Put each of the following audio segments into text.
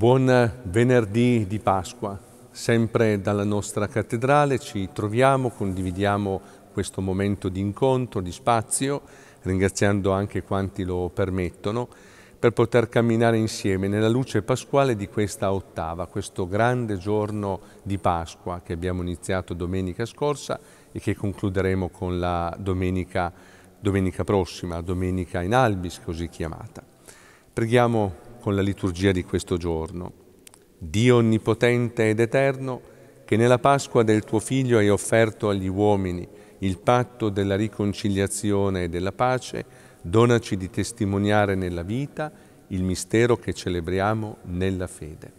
Buon venerdì di Pasqua. Sempre dalla nostra cattedrale ci troviamo, condividiamo questo momento di incontro, di spazio, ringraziando anche quanti lo permettono, per poter camminare insieme nella luce pasquale di questa ottava, questo grande giorno di Pasqua che abbiamo iniziato domenica scorsa e che concluderemo con la domenica, domenica prossima, domenica in albis così chiamata. Preghiamo con la liturgia di questo giorno. Dio onnipotente ed eterno, che nella Pasqua del tuo Figlio hai offerto agli uomini il patto della riconciliazione e della pace, donaci di testimoniare nella vita il mistero che celebriamo nella fede.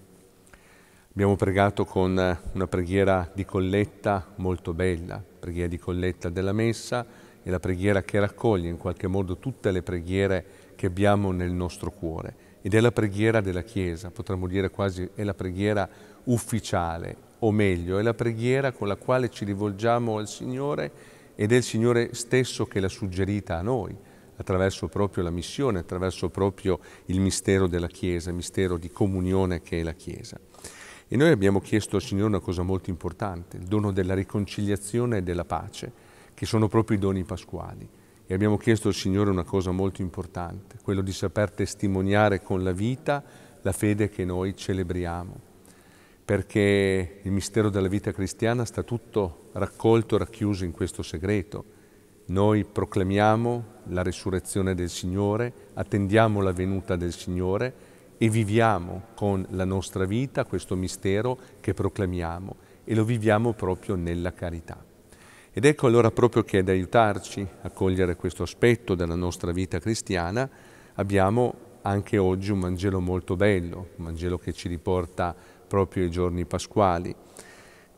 Abbiamo pregato con una preghiera di colletta molto bella, preghiera di colletta della Messa e la preghiera che raccoglie in qualche modo tutte le preghiere che abbiamo nel nostro cuore ed è la preghiera della Chiesa, potremmo dire quasi è la preghiera ufficiale, o meglio, è la preghiera con la quale ci rivolgiamo al Signore ed è il Signore stesso che l'ha suggerita a noi, attraverso proprio la missione, attraverso proprio il mistero della Chiesa, il mistero di comunione che è la Chiesa. E noi abbiamo chiesto al Signore una cosa molto importante, il dono della riconciliazione e della pace, che sono proprio i doni pasquali e abbiamo chiesto al Signore una cosa molto importante, quello di saper testimoniare con la vita la fede che noi celebriamo, perché il mistero della vita cristiana sta tutto raccolto, racchiuso in questo segreto. Noi proclamiamo la resurrezione del Signore, attendiamo la venuta del Signore e viviamo con la nostra vita questo mistero che proclamiamo e lo viviamo proprio nella carità. Ed ecco allora proprio che ad aiutarci a cogliere questo aspetto della nostra vita cristiana abbiamo anche oggi un Vangelo molto bello, un Vangelo che ci riporta proprio ai giorni pasquali.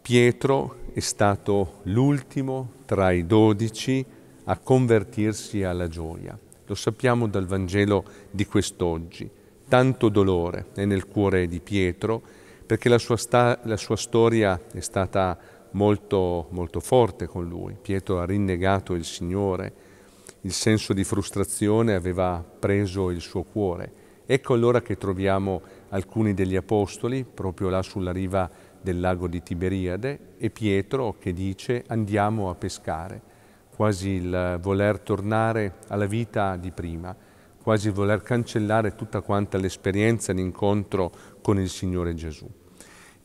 Pietro è stato l'ultimo tra i dodici a convertirsi alla gioia. Lo sappiamo dal Vangelo di quest'oggi. Tanto dolore è nel cuore di Pietro perché la sua, la sua storia è stata molto, molto forte con lui. Pietro ha rinnegato il Signore, il senso di frustrazione aveva preso il suo cuore. Ecco allora che troviamo alcuni degli apostoli proprio là sulla riva del lago di Tiberiade e Pietro che dice andiamo a pescare, quasi il voler tornare alla vita di prima, quasi il voler cancellare tutta quanta l'esperienza, l'incontro con il Signore Gesù.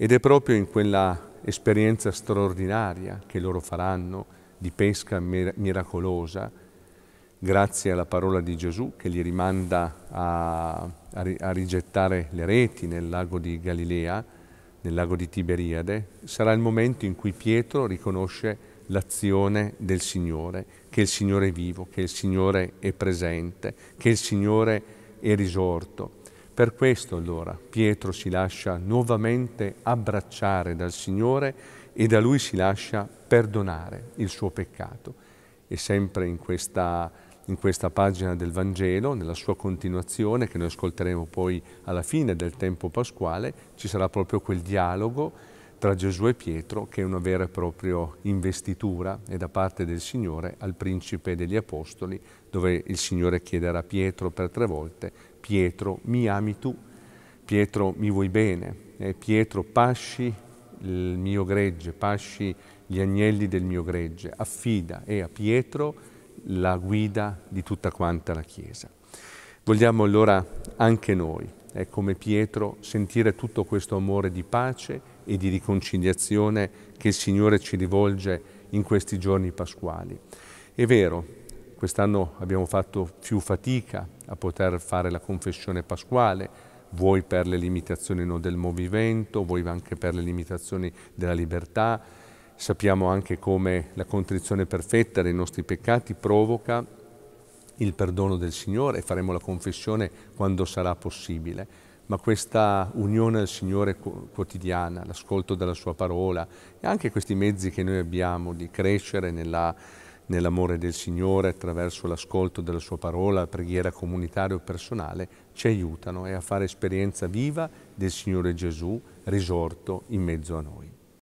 Ed è proprio in quella esperienza straordinaria che loro faranno di pesca miracolosa, grazie alla parola di Gesù che li rimanda a, a, a rigettare le reti nel lago di Galilea, nel lago di Tiberiade, sarà il momento in cui Pietro riconosce l'azione del Signore, che il Signore è vivo, che il Signore è presente, che il Signore è risorto. Per questo allora Pietro si lascia nuovamente abbracciare dal Signore e da Lui si lascia perdonare il suo peccato. E sempre in questa, in questa pagina del Vangelo, nella sua continuazione, che noi ascolteremo poi alla fine del tempo pasquale, ci sarà proprio quel dialogo tra Gesù e Pietro, che è una vera e propria investitura e da parte del Signore al principe degli apostoli, dove il Signore chiederà a Pietro per tre volte, Pietro mi ami tu, Pietro mi vuoi bene, eh, Pietro pasci il mio gregge, pasci gli agnelli del mio gregge, affida e a Pietro la guida di tutta quanta la Chiesa. Vogliamo allora anche noi, eh, come Pietro, sentire tutto questo amore di pace e di riconciliazione che il Signore ci rivolge in questi giorni pasquali. È vero, quest'anno abbiamo fatto più fatica a poter fare la confessione pasquale, vuoi per le limitazioni no, del movimento, vuoi anche per le limitazioni della libertà. Sappiamo anche come la contrizione perfetta dei nostri peccati provoca il perdono del Signore e faremo la confessione quando sarà possibile ma questa unione al Signore quotidiana, l'ascolto della Sua parola e anche questi mezzi che noi abbiamo di crescere nell'amore del Signore attraverso l'ascolto della Sua parola, la preghiera comunitaria o personale, ci aiutano e a fare esperienza viva del Signore Gesù risorto in mezzo a noi.